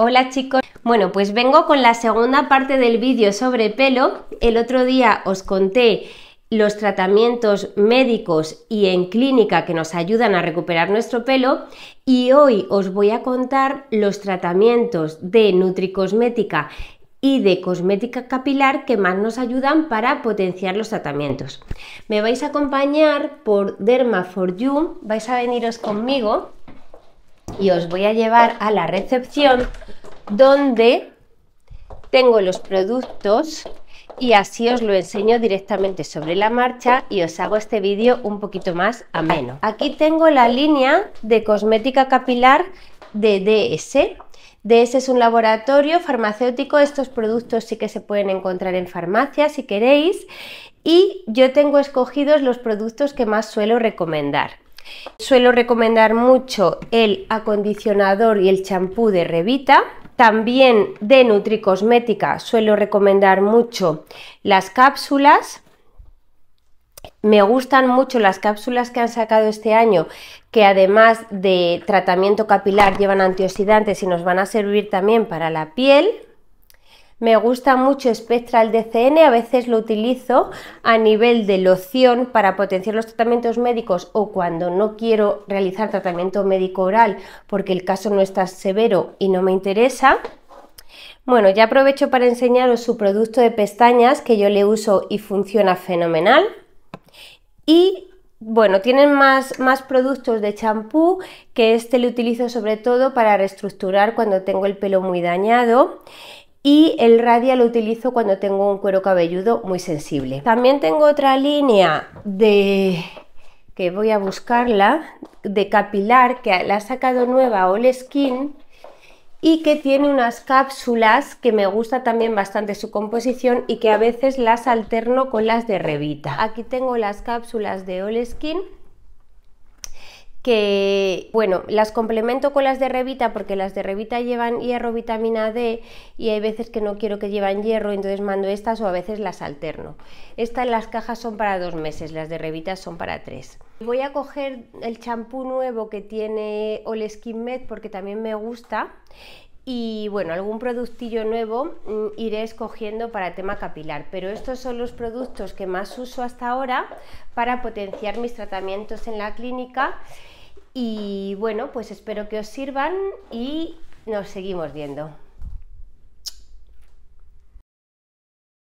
Hola chicos, bueno pues vengo con la segunda parte del vídeo sobre pelo. El otro día os conté los tratamientos médicos y en clínica que nos ayudan a recuperar nuestro pelo y hoy os voy a contar los tratamientos de nutricosmética y de cosmética capilar que más nos ayudan para potenciar los tratamientos. Me vais a acompañar por Derma for You, vais a veniros conmigo y os voy a llevar a la recepción donde tengo los productos y así os lo enseño directamente sobre la marcha y os hago este vídeo un poquito más ameno. Aquí tengo la línea de cosmética capilar de DS. DS es un laboratorio farmacéutico, estos productos sí que se pueden encontrar en farmacia si queréis y yo tengo escogidos los productos que más suelo recomendar. Suelo recomendar mucho el acondicionador y el champú de Revita. También de Nutricosmética suelo recomendar mucho las cápsulas. Me gustan mucho las cápsulas que han sacado este año, que además de tratamiento capilar llevan antioxidantes y nos van a servir también para la piel. Me gusta mucho Spectral DCN, a veces lo utilizo a nivel de loción para potenciar los tratamientos médicos o cuando no quiero realizar tratamiento médico oral porque el caso no está severo y no me interesa. Bueno, ya aprovecho para enseñaros su producto de pestañas que yo le uso y funciona fenomenal. Y bueno, tienen más, más productos de champú, que este le utilizo sobre todo para reestructurar cuando tengo el pelo muy dañado y el radial lo utilizo cuando tengo un cuero cabelludo muy sensible. También tengo otra línea de que voy a buscarla, de capilar, que la ha sacado nueva All Skin y que tiene unas cápsulas que me gusta también bastante su composición y que a veces las alterno con las de Revita. Aquí tengo las cápsulas de All Skin que, bueno, las complemento con las de Revita porque las de Revita llevan hierro, vitamina D y hay veces que no quiero que llevan hierro, entonces mando estas o a veces las alterno. Estas las cajas son para dos meses, las de Revita son para tres. Voy a coger el champú nuevo que tiene All Skin Med porque también me gusta y bueno, algún productillo nuevo mm, iré escogiendo para tema capilar, pero estos son los productos que más uso hasta ahora para potenciar mis tratamientos en la clínica y bueno, pues espero que os sirvan y nos seguimos viendo.